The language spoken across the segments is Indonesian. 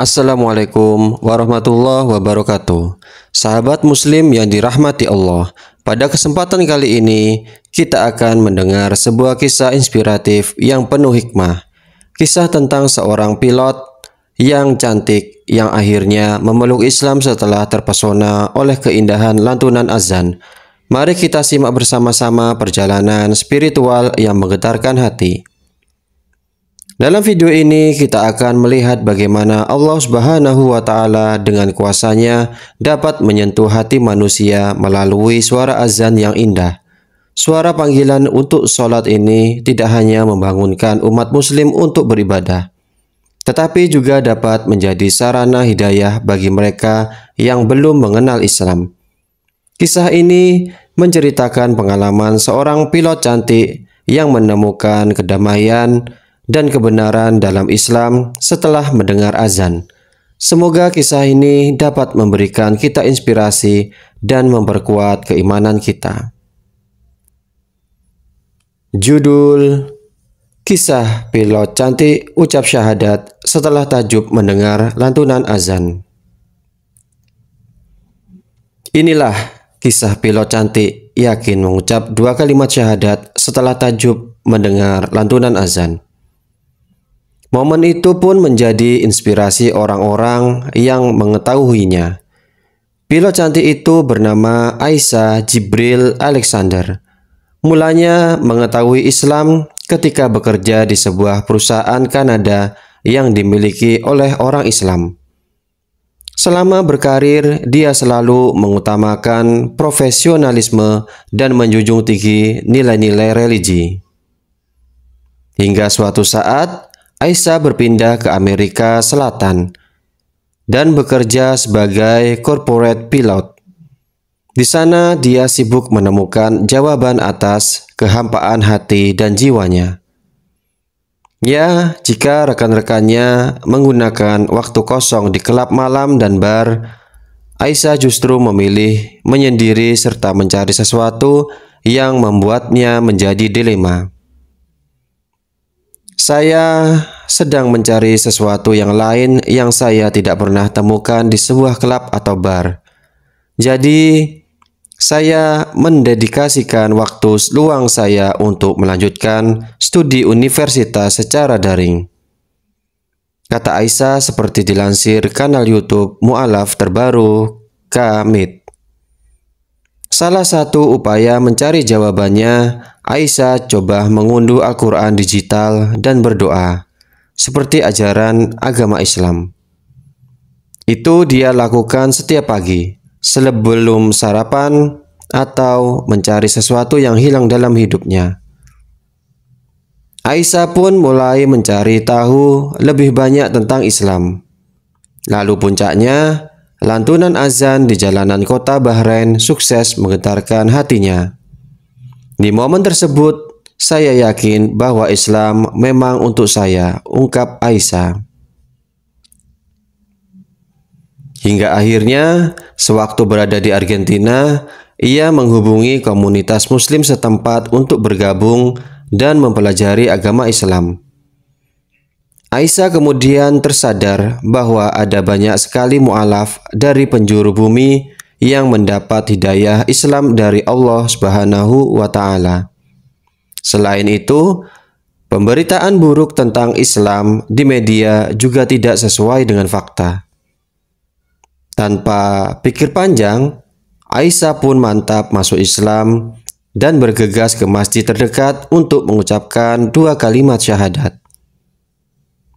Assalamualaikum warahmatullahi wabarakatuh. Sahabat muslim yang dirahmati Allah, pada kesempatan kali ini kita akan mendengar sebuah kisah inspiratif yang penuh hikmah. Kisah tentang seorang pilot yang cantik yang akhirnya memeluk Islam setelah terpesona oleh keindahan lantunan azan. Mari kita simak bersama-sama perjalanan spiritual yang menggetarkan hati. Dalam video ini kita akan melihat bagaimana Allah Subhanahu wa taala dengan kuasanya dapat menyentuh hati manusia melalui suara azan yang indah. Suara panggilan untuk sholat ini tidak hanya membangunkan umat muslim untuk beribadah, tetapi juga dapat menjadi sarana hidayah bagi mereka yang belum mengenal Islam. Kisah ini menceritakan pengalaman seorang pilot cantik yang menemukan kedamaian dan kebenaran dalam Islam setelah mendengar azan. Semoga kisah ini dapat memberikan kita inspirasi dan memperkuat keimanan kita. Judul Kisah Pilot Cantik Ucap Syahadat setelah Tajub mendengar lantunan azan. Inilah kisah pilot cantik yakin mengucap dua kalimat syahadat setelah Tajub mendengar lantunan azan. Momen itu pun menjadi inspirasi orang-orang yang mengetahuinya. Pilot cantik itu bernama Aisyah Jibril Alexander. Mulanya mengetahui Islam ketika bekerja di sebuah perusahaan Kanada yang dimiliki oleh orang Islam. Selama berkarir, dia selalu mengutamakan profesionalisme dan menjunjung tinggi nilai-nilai religi. Hingga suatu saat, Aisyah berpindah ke Amerika Selatan dan bekerja sebagai corporate pilot. Di sana dia sibuk menemukan jawaban atas kehampaan hati dan jiwanya. Ya, jika rekan-rekannya menggunakan waktu kosong di kelab malam dan bar, Aisyah justru memilih menyendiri serta mencari sesuatu yang membuatnya menjadi dilema. Saya sedang mencari sesuatu yang lain yang saya tidak pernah temukan di sebuah klub atau bar. Jadi, saya mendedikasikan waktu luang saya untuk melanjutkan studi universitas secara daring. Kata Aisyah seperti dilansir kanal YouTube Mu'alaf terbaru, Kamit. Salah satu upaya mencari jawabannya, Aisyah coba mengunduh Al-Quran digital dan berdoa seperti ajaran agama Islam. Itu dia lakukan setiap pagi, sebelum sarapan atau mencari sesuatu yang hilang dalam hidupnya. Aisyah pun mulai mencari tahu lebih banyak tentang Islam. Lalu puncaknya, lantunan azan di jalanan kota Bahrain sukses menggetarkan hatinya. Di momen tersebut, saya yakin bahwa Islam memang untuk saya, ungkap Aisyah. Hingga akhirnya, sewaktu berada di Argentina, ia menghubungi komunitas muslim setempat untuk bergabung dan mempelajari agama Islam. Aisyah kemudian tersadar bahwa ada banyak sekali mu'alaf dari penjuru bumi yang mendapat hidayah Islam dari Allah Subhanahu wa Ta'ala. Selain itu, pemberitaan buruk tentang Islam di media juga tidak sesuai dengan fakta. Tanpa pikir panjang, Aisyah pun mantap masuk Islam dan bergegas ke masjid terdekat untuk mengucapkan dua kalimat syahadat.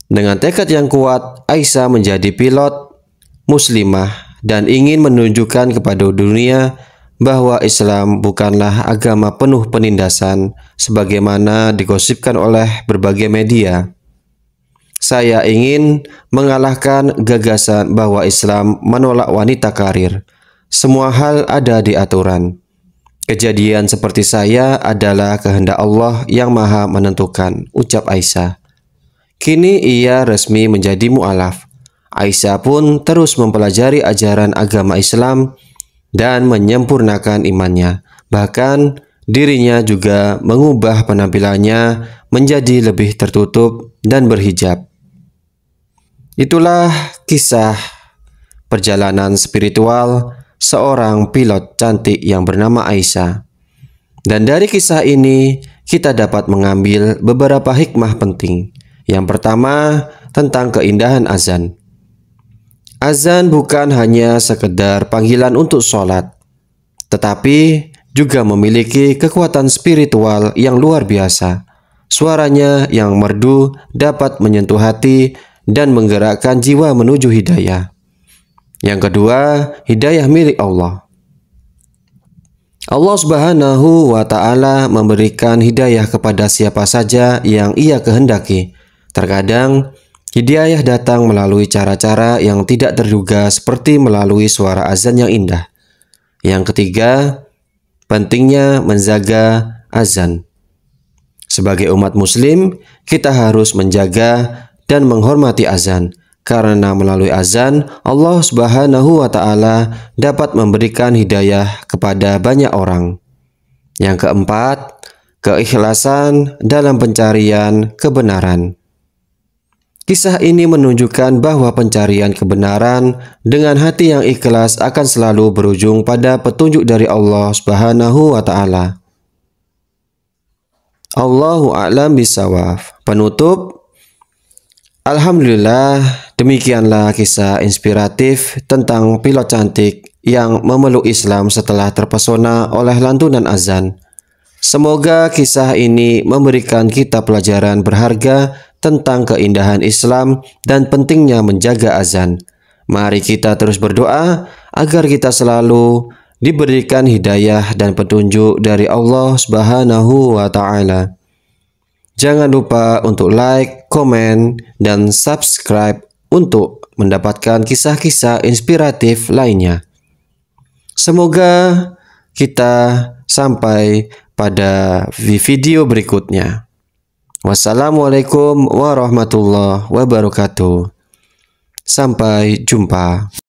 Dengan tekad yang kuat, Aisyah menjadi pilot muslimah dan ingin menunjukkan kepada dunia bahwa Islam bukanlah agama penuh penindasan sebagaimana digosipkan oleh berbagai media. Saya ingin mengalahkan gagasan bahwa Islam menolak wanita karir. Semua hal ada di aturan. Kejadian seperti saya adalah kehendak Allah yang maha menentukan, ucap Aisyah. Kini ia resmi menjadi mu'alaf. Aisyah pun terus mempelajari ajaran agama Islam dan menyempurnakan imannya. Bahkan dirinya juga mengubah penampilannya menjadi lebih tertutup dan berhijab. Itulah kisah perjalanan spiritual seorang pilot cantik yang bernama Aisyah. Dan dari kisah ini, kita dapat mengambil beberapa hikmah penting. Yang pertama, tentang keindahan azan. Azan bukan hanya sekedar panggilan untuk sholat, tetapi juga memiliki kekuatan spiritual yang luar biasa. Suaranya yang merdu dapat menyentuh hati dan menggerakkan jiwa menuju hidayah. Yang kedua, hidayah milik Allah. Allah Subhanahu wa taala memberikan hidayah kepada siapa saja yang Ia kehendaki. Terkadang Hidayah datang melalui cara-cara yang tidak terduga seperti melalui suara azan yang indah. Yang ketiga, pentingnya menjaga azan. Sebagai umat muslim, kita harus menjaga dan menghormati azan karena melalui azan Allah Subhanahu wa taala dapat memberikan hidayah kepada banyak orang. Yang keempat, keikhlasan dalam pencarian kebenaran. Kisah ini menunjukkan bahwa pencarian kebenaran dengan hati yang ikhlas akan selalu berujung pada petunjuk dari Allah Subhanahu wa taala. Allahu a'lam bisawaf. Penutup Alhamdulillah, demikianlah kisah inspiratif tentang pilot cantik yang memeluk Islam setelah terpesona oleh lantunan azan. Semoga kisah ini memberikan kita pelajaran berharga tentang keindahan Islam dan pentingnya menjaga azan. Mari kita terus berdoa agar kita selalu diberikan hidayah dan petunjuk dari Allah Subhanahu wa taala. Jangan lupa untuk like, komen, dan subscribe untuk mendapatkan kisah-kisah inspiratif lainnya. Semoga kita sampai pada video berikutnya. Wassalamualaikum warahmatullahi wabarakatuh. Sampai jumpa.